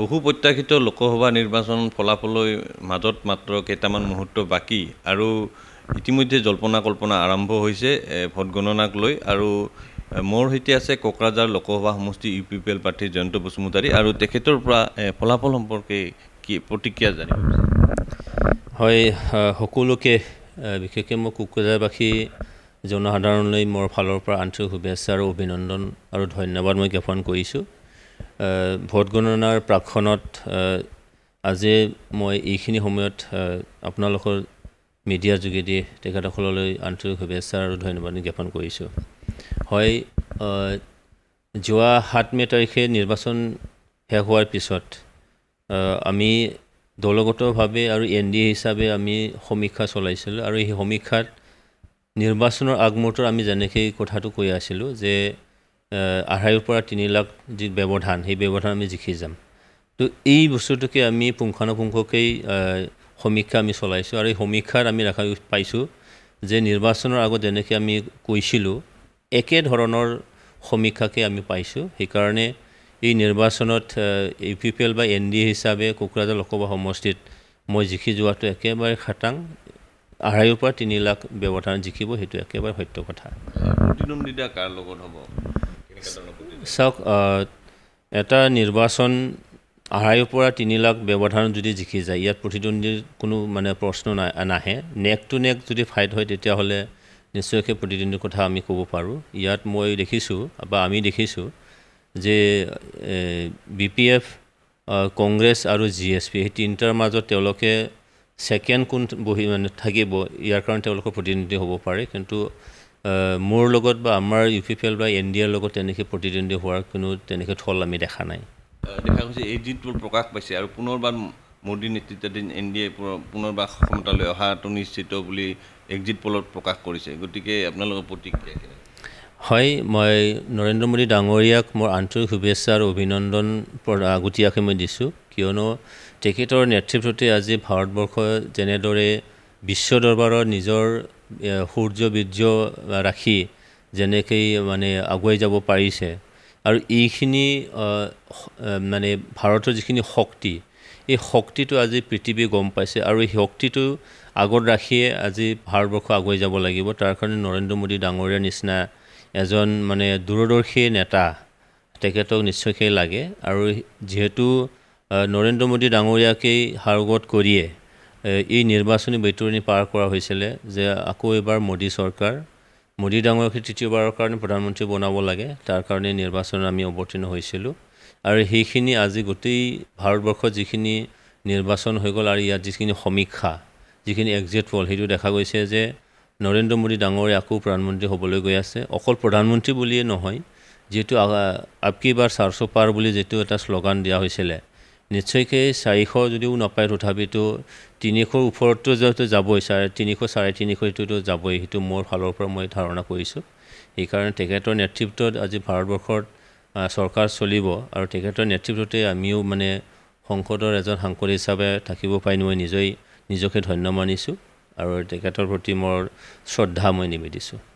বহু প্ৰত্যাশিত লোকসভা নিৰ্বাচন ফলাফলৈ মাজত মাত্ৰ কেইটামান মুহূৰ্ত বাকী আৰু ইতিমধ্যে জল্পনা কল্পনা আৰম্ভ হৈছে ভোটগণনাক লৈ আৰু মোৰ সৈতে আছে কোকৰাঝাৰ লোকসভা সমষ্টি ইউ পি পি এল প্ৰাৰ্থী জয়ন্ত বসুমতাৰী আৰু তেখেতৰ পৰা ফলাফল সম্পৰ্কে কি প্ৰতিক্ৰিয়া জানিব হয় সকলোকে বিশেষকৈ মই কোকৰাঝাৰবাসী জনসাধাৰণলৈ মোৰ ফালৰ পৰা আন্তৰিক শুভেচ্ছা আৰু অভিনন্দন আৰু ধন্যবাদ মই জ্ঞাপন কৰিছোঁ ভোট গণনাৰ প্ৰাকখনত আজি মই এইখিনি সময়ত আপোনালোকৰ মিডিয়াৰ যোগেদি তেখেতসকললৈ আন্তৰিক শুভেচ্ছা আৰু ধন্যবাদ জ্ঞাপন কৰিছোঁ হয় যোৱা সাত মে' তাৰিখে নিৰ্বাচন শেষ হোৱাৰ পিছত আমি দলগতভাৱে আৰু এন ডি এ হিচাপে আমি সমীক্ষা চলাইছিলোঁ আৰু সেই সমীক্ষাত নিৰ্বাচনৰ আগমুহূৰ্তত আমি যেনেকৈ কথাটো কৈ আছিলোঁ যে আঢ়াইৰ পৰা তিনি লাখ যি ব্যৱধান সেই ব্যৱধান আমি জিকি যাম তো এই বস্তুটোকে আমি পুংখানুপুংখকেই সমীক্ষা আমি চলাইছোঁ আৰু এই সমীক্ষাত আমি ৰখা পাইছোঁ যে নিৰ্বাচনৰ আগত যেনেকৈ আমি কৈছিলোঁ একেধৰণৰ সমীক্ষাকে আমি পাইছোঁ সেইকাৰণে এই নিৰ্বাচনত ইউ পি পি এল বা এন ডি এ হিচাপে কোকৰাঝাৰ লোকসভা সমষ্টিত মই জিকি যোৱাটো একেবাৰে খাটাং আঢ়াইৰ পৰা তিনি লাখ ব্যৱধান জিকিব সেইটো একেবাৰে সত্য কথা প্ৰতিদ্বন্দ্বিতা কাৰ লগত হ'ব চাওক এটা নিৰ্বাচন আঢ়াইৰ পৰা তিনি লাখ ব্যৱধানত যদি জিকি যায় ইয়াত প্ৰতিদ্বন্দ্বীৰ কোনো মানে প্ৰশ্ন নাই নাহে নেক টু নেক যদি ফাইট হয় তেতিয়াহ'লে নিশ্চয়কৈ প্ৰতিদ্বন্দ্বীৰ কথা আমি ক'ব পাৰোঁ ইয়াত মই দেখিছোঁ বা আমি দেখিছোঁ যে বি পি এফ কংগ্ৰেছ আৰু জি এছ পি সেই তিনিটাৰ মাজত তেওঁলোকে ছেকেণ্ড কোন বহি মানে থাকিব ইয়াৰ কাৰণে তেওঁলোকৰ প্ৰতিনিধি হ'ব পাৰে কিন্তু মোৰ লগত বা আমাৰ ইউ পি পি এল বা এন ডি এৰ লগত তেনেকৈ প্ৰতিদ্বন্দ্বী হোৱাৰ কোনো তেনেকৈ থল আমি দেখা নাই দেখা গৈছে এই দিনটো প্ৰকাশ পাইছে আৰু পুনৰবাৰ মোদী নেতৃত্বাধীন এন ডি এ পুনৰবাৰ ক্ষমতালৈ অহাটো নিশ্চিত বুলি এক্সিট পলত প্ৰকাশ কৰিছে গতিকে আপোনালোকৰ প্ৰতিক্ৰিয়া হয় মই নৰেন্দ্ৰ মোদী ডাঙৰীয়াক মোৰ আন্তৰিক শুভেচ্ছা আৰু অভিনন্দন আগতীয়াকৈ মই দিছোঁ কিয়নো তেখেতৰ নেতৃত্বতে আজি ভাৰতবৰ্ষ যেনেদৰে বিশ্ব দৰবাৰৰ নিজৰ সূৰ্য বীৰ্য ৰাখি যেনেকেই মানে আগুৱাই যাব পাৰিছে আৰু এইখিনি মানে ভাৰতৰ যিখিনি শক্তি এই শক্তিটো আজি পৃথিৱীয়ে গম পাইছে আৰু এই শক্তিটো আগত ৰাখিয়ে আজি ভাৰতবৰ্ষ আগুৱাই যাব লাগিব তাৰ কাৰণে নৰেন্দ্ৰ মোদী ডাঙৰীয়াৰ নিচিনা এজন মানে দূৰদৰ্শী নেতা তেখেতক নিশ্চয়কৈ লাগে আৰু যিহেতু নৰেন্দ্ৰ মোদী ডাঙৰীয়াকেই সাৰোগত কৰিয়ে এই নিৰ্বাচনী বৈতৰণি পাৰ কৰা হৈছিলে যে আকৌ এবাৰ মোদী চৰকাৰ মোদী ডাঙৰকে তৃতীয়বাৰৰ কাৰণে প্ৰধানমন্ত্ৰী বনাব লাগে তাৰ কাৰণে নিৰ্বাচনত আমি অৱতীৰ্ণ হৈছিলোঁ আৰু সেইখিনি আজি গোটেই ভাৰতবৰ্ষত যিখিনি নিৰ্বাচন হৈ গ'ল আৰু ইয়াত যিখিনি সমীক্ষা যিখিনি এক্সিট পল সেইটো দেখা গৈছে যে নৰেন্দ্ৰ মোদী ডাঙৰে আকৌ প্ৰধানমন্ত্ৰী হ'বলৈ গৈ আছে অকল প্ৰধানমন্ত্ৰী বুলিয়েই নহয় যিহেতু আপকি বাৰ চাৰ্চ অফ পাৰ বুলি যিটো এটা শ্লগান দিয়া হৈছিলে নিশ্চয়কৈ চাৰিশ যদিও নাপায় তথাপিতো তিনিশৰ ওপৰতো যিহেতু যাবই চাৰে তিনিশ চাৰে তিনিশ সেইটোতো যাবই সেইটো মোৰ ফালৰ পৰা মই ধাৰণা কৰিছোঁ সেইকাৰণে তেখেতৰ নেতৃত্বত আজি ভাৰতবৰ্ষত চৰকাৰ চলিব আৰু তেখেতৰ নেতৃত্বতে আমিও মানে সংসদৰ এজন সাংসদ হিচাপে থাকিব পাই মই নিজেই নিজকে ধন্য মানিছোঁ আৰু তেখেতৰ প্ৰতি মোৰ শ্ৰদ্ধা মই নিবেদিছোঁ